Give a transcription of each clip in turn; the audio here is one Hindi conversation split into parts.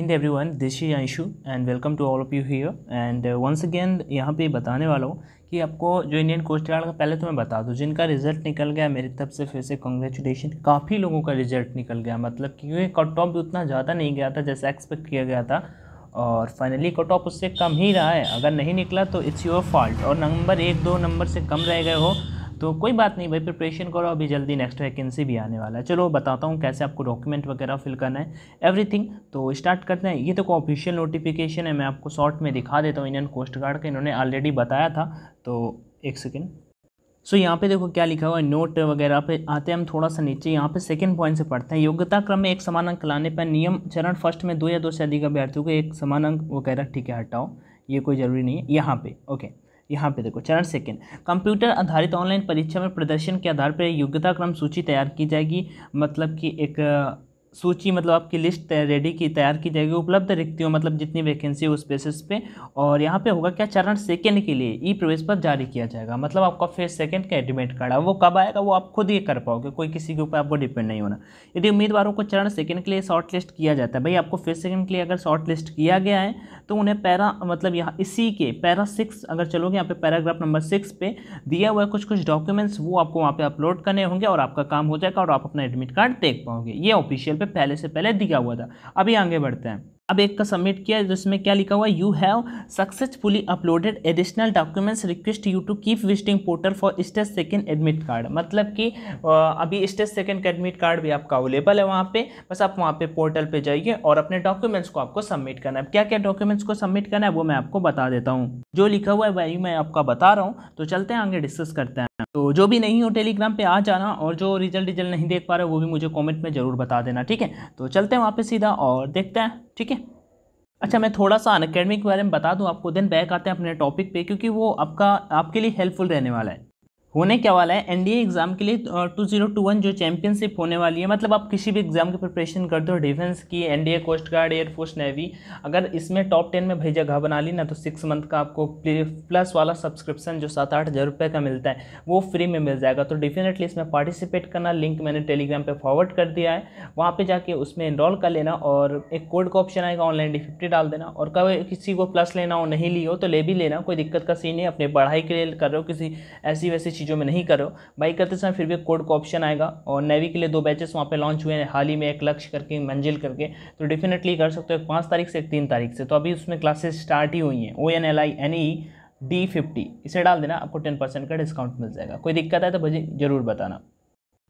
हिंद वन this is Anshu and welcome to all of you here and once again यहाँ पे बताने वाला हूँ कि आपको जो इंडियन कोस्ट गार्ड का पहले तो मैं बता दूँ जिनका रिजल्ट निकल गया मेरी तरफ से फिर से कॉन्ग्रेचुलेशन काफ़ी लोगों का रिजल्ट निकल गया मतलब क्योंकि कट ऑफ भी उतना ज़्यादा नहीं गया था जैसा एक्सपेक्ट किया गया था और फाइनली कट ऑफ उससे कम ही रहा है अगर नहीं निकला तो इट्स योर फॉल्ट और नंबर एक दो नंबर से कम रह गए हो तो कोई बात नहीं भाई प्रिपरेशन करो अभी जल्दी नेक्स्ट वैकेंसी भी आने वाला है चलो बताता हूँ कैसे आपको डॉक्यूमेंट वगैरह फिल करना है एवरीथिंग तो स्टार्ट करते हैं ये तो कोई ऑफिशियल नोटिफिकेशन है मैं आपको शॉर्ट में दिखा देता हूँ इंडियन कोस्ट गार्ड का इन्होंने ऑलरेडी बताया था तो एक सेकेंड सो so, यहाँ पे देखो क्या लिखा हुआ है नोट वगैरह पे आते हैं हम थोड़ा सा नीचे यहाँ पे सेकंड पॉइंट से पढ़ते हैं योग्यता क्रम में एक समान अंक लाने पर नियम चरण फर्स्ट में दो या दो से अधिक अभ्यर्थियों को एक समान अंक वगैरह ठीक है हटाओ ये कोई ज़रूरी नहीं है यहाँ पे ओके यहाँ पे देखो चरण सेकंड कंप्यूटर आधारित ऑनलाइन परीक्षा में प्रदर्शन के आधार पर योग्यता क्रम सूची तैयार की जाएगी मतलब कि एक सूची मतलब आपकी लिस्ट रेडी की तैयार की जाएगी उपलब्ध रिक्तियों मतलब जितनी वैकेंसी है उस बेसिस पे और यहाँ पे होगा क्या चरण सेकेंड के लिए ई प्रवेश पर जारी किया जाएगा मतलब आपका फेज सेकेंड का एडमिट कार्ड है वो कब आएगा वो आप खुद ही कर पाओगे कोई किसी के ऊपर आपको डिपेंड नहीं होना यदि उम्मीदवारों को चरण सेकेंड के लिए शॉर्ट लिस्ट किया जाता है भाई आपको फेज सेकेंड के लिए अगर शॉर्ट लिस्ट किया गया है तो उन्हें पैरा मतलब यहाँ इसी के पैरा सिक्स अगर चलोगे यहाँ पे पैराग्राफ नंबर सिक्स पे दिया हुआ है कुछ कुछ डॉक्यूमेंट्स वो आपको वहाँ पर अपलोड करने होंगे और आपका काम हो जाएगा और आप अपना एडमिट कार्ड देख पाओगे ये ऑफिशियल पे पहले से पहले दिया हुआ था अभी आगे बढ़ते हैं अब एक का सबमिट किया जिसमें क्या लिखा हुआ you have successfully uploaded additional documents request you to keep visiting portal for stage second admit card मतलब कि अभी स्टेज सेकेंड का एडमिट कार्ड भी आपका अवेलेबल है वहाँ पे बस आप वहाँ पे पोर्टल पे जाइए और अपने डॉक्यूमेंट्स को आपको सबमिट करना है क्या क्या डॉक्यूमेंट्स को सबमिट करना है वो मैं आपको बता देता हूँ जो लिखा हुआ है वही मैं आपका बता रहा हूँ तो चलते हैं आगे डिस्कस करते हैं तो जो भी नहीं हो टेलीग्राम पे आ जाना और जो रिजल्ट रिजल्ट नहीं देख पा रहे वो भी मुझे कमेंट में ज़रूर बता देना ठीक है तो चलते हैं वहाँ पे सीधा और देखते हैं ठीक है अच्छा मैं थोड़ा सा अन के बारे में बता दूँ आपको देन बैक आते हैं अपने टॉपिक पे क्योंकि वो आपका आपके लिए हेल्पफुल रहने वाला है होने क्या वाला है एनडीए एग्ज़ाम के लिए टू जीरो टू वन जो चैंपियनशिप होने वाली है मतलब आप किसी भी एग्ज़ाम की प्रिपरेशन कर दो डिफेंस की NDA coast guard air force navy अगर इसमें टॉप टेन में भाई जगह बना ली ना तो सिक्स मंथ का आपको प्लस वाला सब्सक्रिप्शन जो सात आठ हज़ार रुपये का मिलता है वो फ्री में मिल जाएगा तो डेफिनेटली इसमें पार्टिसिपेट करना लिंक मैंने टेलीग्राम पर फॉरवर्ड कर दिया है वहाँ पर जाके उसमें इनरोल कर लेना और एक कोड का ऑप्शन आएगा ऑनलाइन डी फिफ्टी डाल देना और कब किसी को प्लस लेना हो नहीं ली हो तो ले भी लेना कोई दिक्कत का सीन नहीं अपनी पढ़ाई के लिए कर रहे हो किसी ऐसी वैसी चीज़ों में नहीं कर रहे हो बाई करते समय फिर भी कोड का ऑप्शन आएगा और नेवी के लिए दो बैचेस वहाँ पे लॉन्च हुए हैं हाल ही में एक लक्ष्य करके मंजिल करके तो डेफिनेटली कर सकते हो एक पाँच तारीख से एक तीन तारीख से तो अभी उसमें क्लासेस स्टार्ट ही हुई हैं O N L I N E D fifty इसे डाल देना आपको टेन परसेंट का डिस्काउंट मिल जाएगा कोई दिक्कत है तो भाई ज़रूर बताना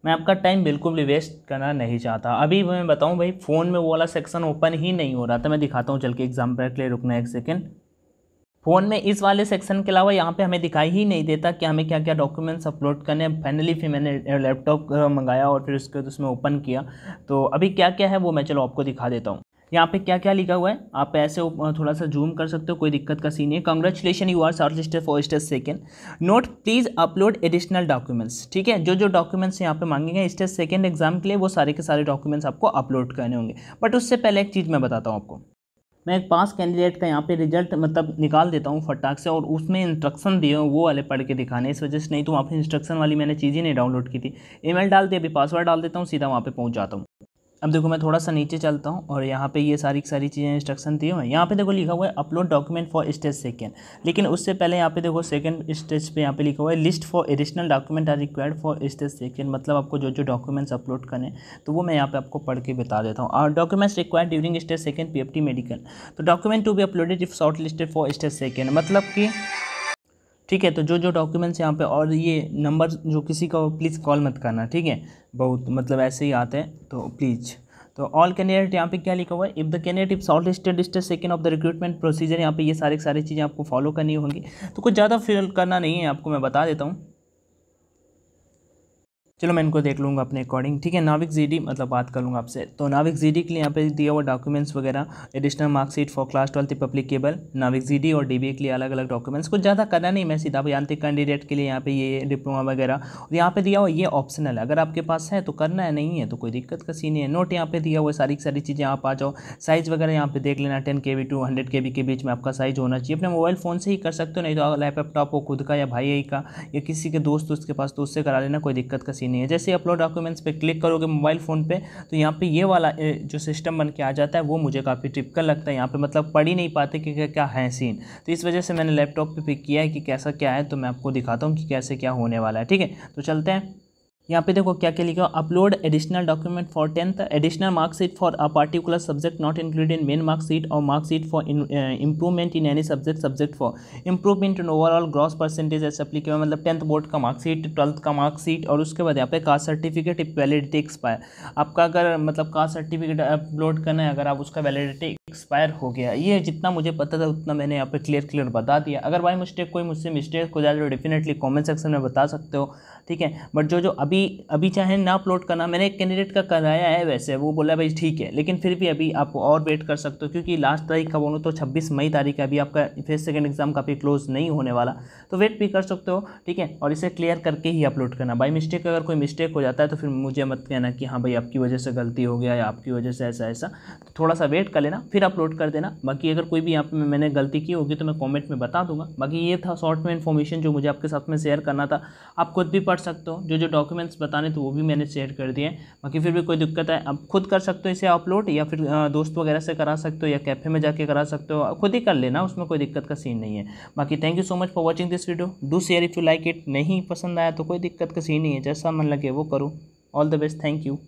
मैं आपका टाइम बिल्कुल भी वेस्ट करना नहीं चाहता अभी मैं बताऊं भाई फ़ोन में वो वाला सेक्शन ओपन ही नहीं हो रहा था मैं दिखाता हूँ चल के एग्जाम पर रुकना एक सेकेंड फ़ोन में इस वाले सेक्शन के अलावा यहाँ पे हमें दिखाई ही नहीं देता कि हमें क्या क्या डॉक्यूमेंट्स अपलोड करने हैं फाइनली फिर मैंने लैपटॉप मंगाया और फिर उसके बाद उसमें ओपन किया तो अभी क्या क्या है वो मैं चलो आपको दिखा देता हूँ यहाँ पे क्या क्या लिखा हुआ है आप ऐसे थोड़ा सा जूम कर सकते हो कोई दिक्कत का सीन नहीं congratulation you are shortlisted for stage second note please upload additional documents ठीक है जो जो डॉक्यूमेंट्स यहाँ पे मांगेंगे स्टेज सेकेंड एग्जाम के लिए वो सारे के सारे डॉक्यूमेंट्स आपको अपलोड करने होंगे बट उससे पहले एक चीज़ मैं बताता हूँ आपको मैं एक पास कैंडिडेट का यहाँ पे रिजल्ट मतलब निकाल देता हूँ फटाक से और उसमें इंस्ट्रक्शन दिए हो वो वाले पढ़ के दिखाने इस वजह से नहीं तो वहाँ पर इंस्ट्रक्शन वाली मैंने चीज़ ही नहीं डाउनलोड की थी ईमेल डाल दी अभी पासवर्ड डाल देता हूँ सीधा वहाँ पर पहुँच जाता हूँ अब देखो मैं थोड़ा सा नीचे चलता हूँ और यहाँ पे ये सारी सारी चीज़ें इंस्ट्रक्शन दिए हुए हैं यहाँ पे देखो लिखा हुआ है upload document for stage second लेकिन उससे पहले यहाँ पे देखो सेकेंड स्टेज पे यहाँ पे लिखा हुआ है list for additional document are required for stage second मतलब आपको जो जो डॉक्यूमेंट्स अपलोड करने तो वो मैं यहाँ पर आपको पढ़ के बता देता हूँ और documents required during stage second P medical तो डॉक्यूमेंट टू भी uploaded if shortlisted for stage second मतलब कि ठीक है तो जो जो डॉक्यूमेंट्स यहाँ पे और ये नंबर जो किसी का हो प्लीज़ कॉल मत करना ठीक है बहुत मतलब ऐसे ही आते हैं तो प्लीज़ तो ऑल कैंडिडेट यहाँ पे क्या लिखा हुआ है if the candidate if shortlisted is second second of the recruitment procedure यहाँ पे ये सारे सारी चीज़ें आपको फॉलो करनी होंगी तो कुछ ज़्यादा फिल करना नहीं है आपको मैं बता देता हूँ चलो मैं इनको देख लूँगा अपने अकॉर्डिंग ठीक है नाविक जीडी मतलब बात कर लूँगा आपसे तो नाविक जीडी के लिए यहाँ पे दिया हुआ डॉक्यूमेंट्स वगैरह additional marksheet for class twelfth केबल नाविक जीडी और डीबी के लिए अलग अलग डॉक्यूमेंट्स कुछ ज़्यादा करना नहीं मैं सीधा यांत्रिक कैंडिडेट के लिए यहाँ पे ये डिप्लोमा वगैरह और यहाँ पे दिया हुआ ये ऑप्शनल है अगर आपके पास है तो करना है नहीं है तो कोई दिक्कत का सीन है नोट यहाँ पर दिया हुआ सारी सारी चीज़ें आप आ जाओ साइज़ वगैरह यहाँ पे देख लेना टेन के बी टू हंड्रेड के बी के बीच में आपका साइज़ होना चाहिए अपने मोबाइल फ़ोन से ही कर सकते हो नहीं तो लैपटॉप हो खुद का या भाई का या किसी के दोस्त उसके पास तो उससे करा लेना कोई दिक्कत का सीन नहीं है जैसे अपलोड डॉक्यूमेंट्स पे क्लिक करोगे मोबाइल फ़ोन पे तो यहाँ पे ये वाला जो सिस्टम बन के आ जाता है वो मुझे काफ़ी टिपिकल लगता है यहाँ पे मतलब पढ़ ही नहीं पाते कि क्या क्या है सीन तो इस वजह से मैंने लैपटॉप पर पिक किया है कि कैसा क्या है तो मैं आपको दिखाता हूँ कि कैसे क्या होने वाला है ठीक है तो चलते हैं यहाँ पे देखो क्या क्या लिखा upload additional document for tenth additional marksheet for a particular subject not include in main marksheet और marksheet for improvement in any subject subject for improvement in overall gross percentage as applicable मतलब टेंथ बोर्ड का मार्कशीट ट्वेल्थ का मार्कशीट और उसके बाद यहाँ पे caste certificate if validity expire आपका अगर मतलब कास्ट सर्टिफिकेट अपलोड करना है अगर आप उसका वैलिडिटी एक्सपायर हो गया ये जितना मुझे पता था उतना मैंने यहाँ पे क्लियर क्लियर बता दिया अगर बाई मिस्टेक कोई मुझसे मिस्टेक हो जाए तो डेफिनेटली कॉमेंट सेक्शन में बता सकते हो ठीक है बट जो जो अभी अभी अभी चाहे ना अपलोड करना मैंने एक कैंडिडेट का कराया है वैसे वो बोला भाई ठीक है लेकिन फिर भी अभी आप और वेट कर सकते हो क्योंकि लास्ट तारीख का बोलूँ तो छब्बीस मई तारीख है अभी आपका फेस्ट सेकेंड एग्जाम काफ़ी क्लोज नहीं होने वाला तो वेट भी कर सकते हो ठीक है और इसे क्लियर करके ही अपलोड करना बाई मिस्टेक अगर कोई मिस्टेक हो जाता है तो फिर मुझे मत कहना कि हाँ भाई आपकी वजह से गलती हो गया या आपकी वजह से ऐसा ऐसा तो थोड़ा सा वेट कर लेना फिर अपलोड कर देना बाकी अगर कोई भी यहाँ पर मैंने गलती की होगी तो मैं कॉमेंट में बता दूंगा बाकी ये था शॉर्ट में इन्फॉर्मेशन जो मुझे आपके साथ में शेयर करना था आप खुद भी पढ़ सकते हो जो जो डॉक्यूमेंट प्रोडक्ट्स बताने तो वो भी मैंने शेयर कर दिए बाकी फिर भी कोई दिक्कत है आप खुद कर सकते हो इसे अपलोड या फिर दोस्त वगैरह से करा सकते हो या कैफ़े में जाके करा सकते हो खुद ही कर लेना उसमें कोई दिक्कत का सीन नहीं है बाकी thank you so much for watching this video do share if you like it नहीं पसंद आया तो कोई दिक्कत का सीन नहीं है जैसा मन लगे वो करो all the best thank you